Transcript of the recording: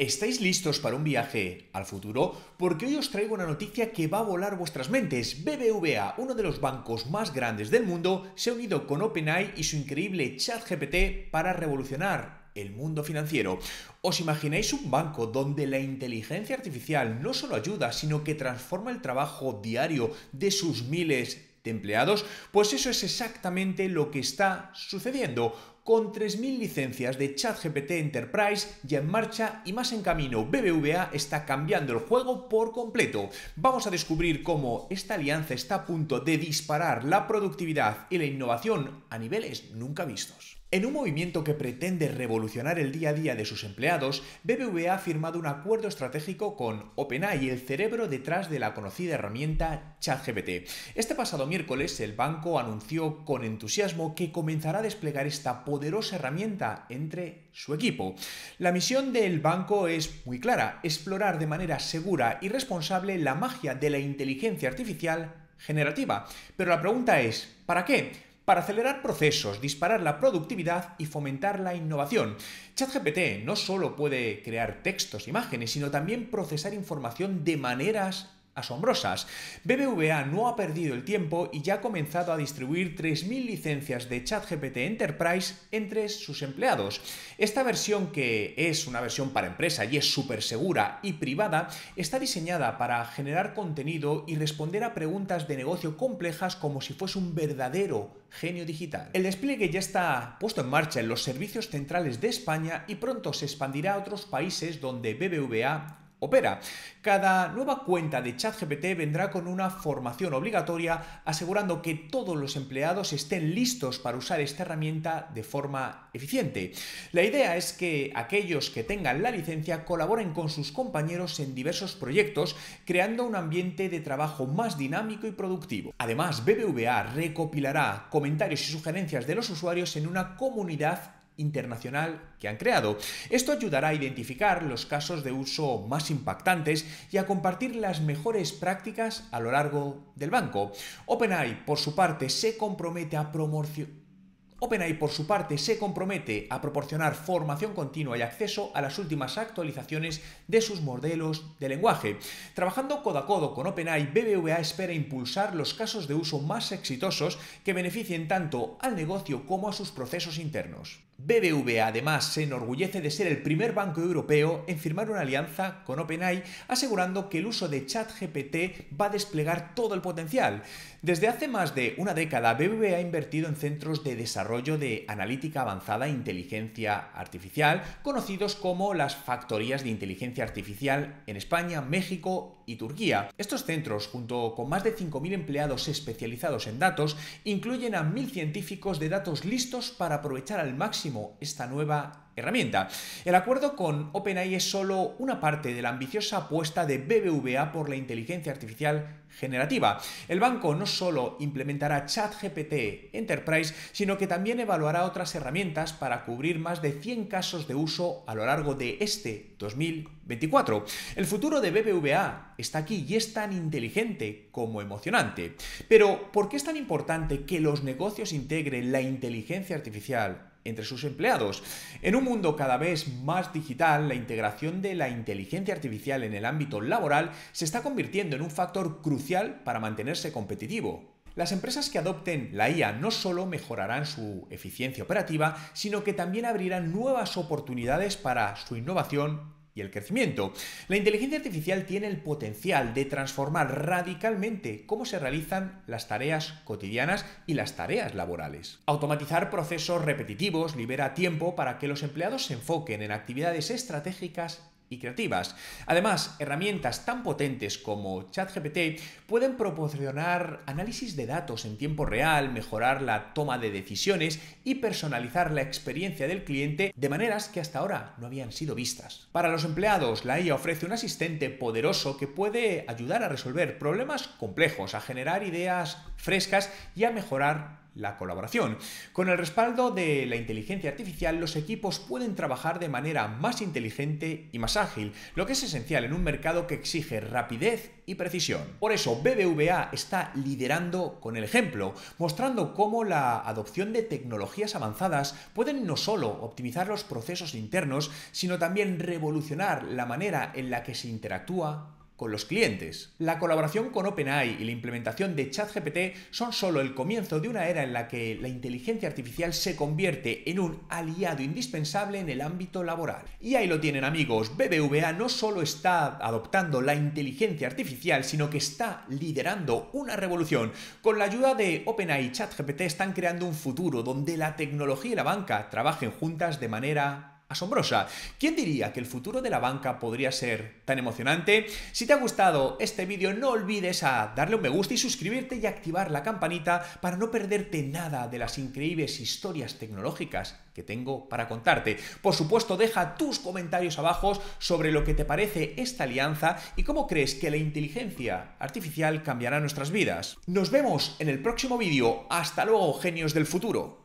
¿Estáis listos para un viaje al futuro? Porque hoy os traigo una noticia que va a volar vuestras mentes. BBVA, uno de los bancos más grandes del mundo, se ha unido con OpenAI y su increíble ChatGPT para revolucionar el mundo financiero. ¿Os imagináis un banco donde la inteligencia artificial no solo ayuda, sino que transforma el trabajo diario de sus miles de empleados? Pues eso es exactamente lo que está sucediendo. Con 3.000 licencias de ChatGPT Enterprise ya en marcha y más en camino, BBVA está cambiando el juego por completo. Vamos a descubrir cómo esta alianza está a punto de disparar la productividad y la innovación a niveles nunca vistos. En un movimiento que pretende revolucionar el día a día de sus empleados, BBVA ha firmado un acuerdo estratégico con OpenAI, el cerebro detrás de la conocida herramienta ChatGPT. Este pasado miércoles, el banco anunció con entusiasmo que comenzará a desplegar esta poderosa herramienta entre su equipo. La misión del banco es muy clara, explorar de manera segura y responsable la magia de la inteligencia artificial generativa. Pero la pregunta es, ¿para qué? para acelerar procesos, disparar la productividad y fomentar la innovación. ChatGPT no solo puede crear textos, imágenes, sino también procesar información de maneras asombrosas. BBVA no ha perdido el tiempo y ya ha comenzado a distribuir 3.000 licencias de ChatGPT Enterprise entre sus empleados. Esta versión, que es una versión para empresa y es súper segura y privada, está diseñada para generar contenido y responder a preguntas de negocio complejas como si fuese un verdadero genio digital. El despliegue ya está puesto en marcha en los servicios centrales de España y pronto se expandirá a otros países donde BBVA opera. Cada nueva cuenta de ChatGPT vendrá con una formación obligatoria asegurando que todos los empleados estén listos para usar esta herramienta de forma eficiente. La idea es que aquellos que tengan la licencia colaboren con sus compañeros en diversos proyectos, creando un ambiente de trabajo más dinámico y productivo. Además, BBVA recopilará comentarios y sugerencias de los usuarios en una comunidad internacional que han creado. Esto ayudará a identificar los casos de uso más impactantes y a compartir las mejores prácticas a lo largo del banco. OpenAI, por su parte, se compromete a OpenAI, por su parte, se compromete a proporcionar formación continua y acceso a las últimas actualizaciones de sus modelos de lenguaje. Trabajando codo a codo con OpenAI, BBVA espera impulsar los casos de uso más exitosos que beneficien tanto al negocio como a sus procesos internos. BBVA además se enorgullece de ser el primer banco europeo en firmar una alianza con OpenAI, asegurando que el uso de ChatGPT va a desplegar todo el potencial. Desde hace más de una década, BBVA ha invertido en centros de desarrollo de analítica avanzada e inteligencia artificial, conocidos como las factorías de inteligencia artificial en España, México y Turquía. Estos centros, junto con más de 5.000 empleados especializados en datos, incluyen a 1.000 científicos de datos listos para aprovechar al máximo esta nueva herramienta. El acuerdo con OpenAI es solo una parte de la ambiciosa apuesta de BBVA por la inteligencia artificial generativa. El banco no solo implementará ChatGPT Enterprise, sino que también evaluará otras herramientas para cubrir más de 100 casos de uso a lo largo de este 2024. El futuro de BBVA está aquí y es tan inteligente como emocionante. Pero, ¿por qué es tan importante que los negocios integren la inteligencia artificial entre sus empleados. En un mundo cada vez más digital, la integración de la inteligencia artificial en el ámbito laboral se está convirtiendo en un factor crucial para mantenerse competitivo. Las empresas que adopten la IA no solo mejorarán su eficiencia operativa, sino que también abrirán nuevas oportunidades para su innovación y el crecimiento. La inteligencia artificial tiene el potencial de transformar radicalmente cómo se realizan las tareas cotidianas y las tareas laborales. Automatizar procesos repetitivos libera tiempo para que los empleados se enfoquen en actividades estratégicas y creativas. Además, herramientas tan potentes como ChatGPT pueden proporcionar análisis de datos en tiempo real, mejorar la toma de decisiones y personalizar la experiencia del cliente de maneras que hasta ahora no habían sido vistas. Para los empleados, la IA ofrece un asistente poderoso que puede ayudar a resolver problemas complejos, a generar ideas frescas y a mejorar la colaboración. Con el respaldo de la inteligencia artificial, los equipos pueden trabajar de manera más inteligente y más ágil, lo que es esencial en un mercado que exige rapidez y precisión. Por eso, BBVA está liderando con el ejemplo, mostrando cómo la adopción de tecnologías avanzadas pueden no solo optimizar los procesos internos, sino también revolucionar la manera en la que se interactúa con los clientes. La colaboración con OpenAI y la implementación de ChatGPT son solo el comienzo de una era en la que la inteligencia artificial se convierte en un aliado indispensable en el ámbito laboral. Y ahí lo tienen amigos, BBVA no solo está adoptando la inteligencia artificial, sino que está liderando una revolución. Con la ayuda de OpenAI y ChatGPT están creando un futuro donde la tecnología y la banca trabajen juntas de manera asombrosa. ¿Quién diría que el futuro de la banca podría ser tan emocionante? Si te ha gustado este vídeo, no olvides a darle un me gusta y suscribirte y activar la campanita para no perderte nada de las increíbles historias tecnológicas que tengo para contarte. Por supuesto, deja tus comentarios abajo sobre lo que te parece esta alianza y cómo crees que la inteligencia artificial cambiará nuestras vidas. Nos vemos en el próximo vídeo. Hasta luego, genios del futuro.